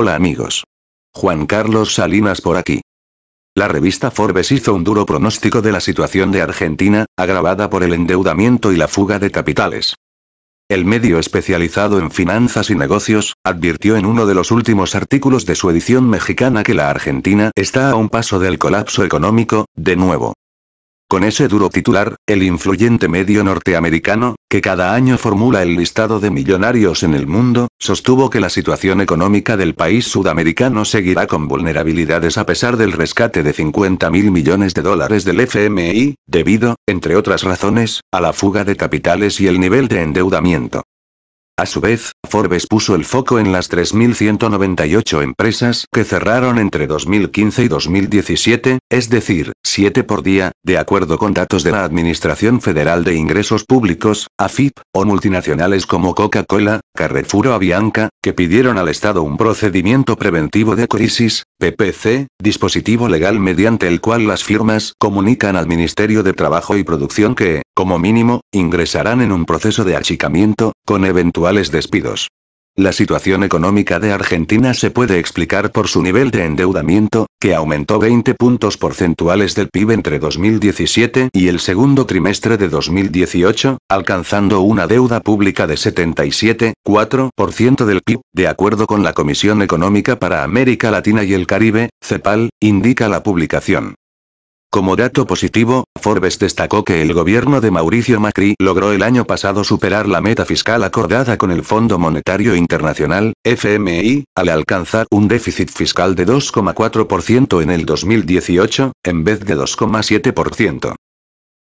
Hola amigos. Juan Carlos Salinas por aquí. La revista Forbes hizo un duro pronóstico de la situación de Argentina, agravada por el endeudamiento y la fuga de capitales. El medio especializado en finanzas y negocios, advirtió en uno de los últimos artículos de su edición mexicana que la Argentina está a un paso del colapso económico, de nuevo. Con ese duro titular, el influyente medio norteamericano, que cada año formula el listado de millonarios en el mundo, sostuvo que la situación económica del país sudamericano seguirá con vulnerabilidades a pesar del rescate de 50 mil millones de dólares del FMI, debido, entre otras razones, a la fuga de capitales y el nivel de endeudamiento. A su vez, Forbes puso el foco en las 3.198 empresas que cerraron entre 2015 y 2017, es decir, 7 por día, de acuerdo con datos de la Administración Federal de Ingresos Públicos, AFIP, o multinacionales como Coca-Cola, Carrefour o Avianca, que pidieron al Estado un procedimiento preventivo de crisis, PPC, dispositivo legal mediante el cual las firmas comunican al Ministerio de Trabajo y Producción que, como mínimo, ingresarán en un proceso de achicamiento, con eventuales despidos. La situación económica de Argentina se puede explicar por su nivel de endeudamiento, que aumentó 20 puntos porcentuales del PIB entre 2017 y el segundo trimestre de 2018, alcanzando una deuda pública de 77,4% del PIB, de acuerdo con la Comisión Económica para América Latina y el Caribe, CEPAL, indica la publicación. Como dato positivo, Forbes destacó que el gobierno de Mauricio Macri logró el año pasado superar la meta fiscal acordada con el Fondo Monetario Internacional, FMI, al alcanzar un déficit fiscal de 2,4% en el 2018, en vez de 2,7%.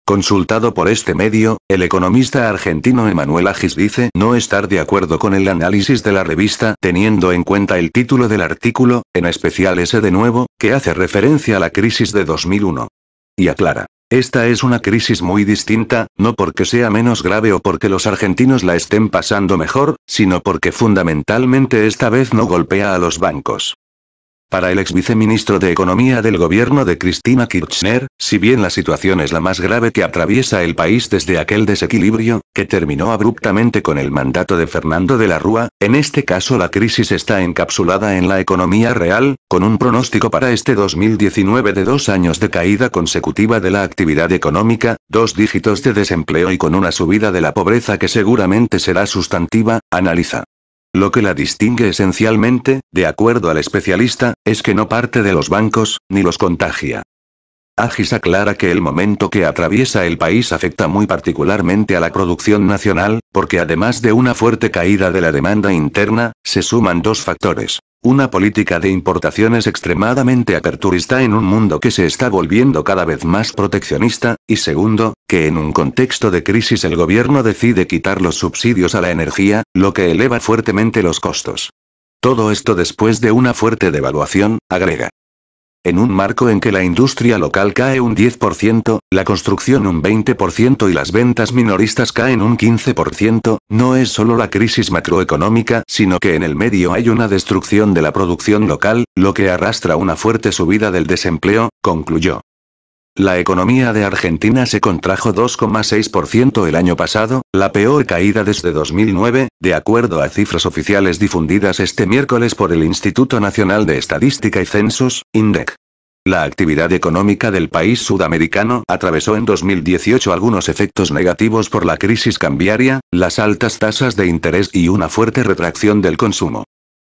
Consultado por este medio, el economista argentino Emanuel Agis dice no estar de acuerdo con el análisis de la revista, teniendo en cuenta el título del artículo, en especial ese de nuevo, que hace referencia a la crisis de 2001. Y aclara. Esta es una crisis muy distinta, no porque sea menos grave o porque los argentinos la estén pasando mejor, sino porque fundamentalmente esta vez no golpea a los bancos. Para el ex viceministro de Economía del gobierno de Cristina Kirchner, si bien la situación es la más grave que atraviesa el país desde aquel desequilibrio, que terminó abruptamente con el mandato de Fernando de la Rúa, en este caso la crisis está encapsulada en la economía real, con un pronóstico para este 2019 de dos años de caída consecutiva de la actividad económica, dos dígitos de desempleo y con una subida de la pobreza que seguramente será sustantiva, analiza. Lo que la distingue esencialmente, de acuerdo al especialista, es que no parte de los bancos, ni los contagia. Agis aclara que el momento que atraviesa el país afecta muy particularmente a la producción nacional, porque además de una fuerte caída de la demanda interna, se suman dos factores. Una política de importaciones extremadamente aperturista en un mundo que se está volviendo cada vez más proteccionista, y segundo, que en un contexto de crisis el gobierno decide quitar los subsidios a la energía, lo que eleva fuertemente los costos. Todo esto después de una fuerte devaluación, agrega. En un marco en que la industria local cae un 10%, la construcción un 20% y las ventas minoristas caen un 15%, no es solo la crisis macroeconómica, sino que en el medio hay una destrucción de la producción local, lo que arrastra una fuerte subida del desempleo, concluyó. La economía de Argentina se contrajo 2,6% el año pasado, la peor caída desde 2009, de acuerdo a cifras oficiales difundidas este miércoles por el Instituto Nacional de Estadística y Censos, INDEC. La actividad económica del país sudamericano atravesó en 2018 algunos efectos negativos por la crisis cambiaria, las altas tasas de interés y una fuerte retracción del consumo.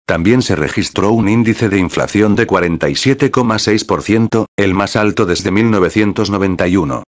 También se registró un índice de inflación de 47,6%, el más alto desde 1991.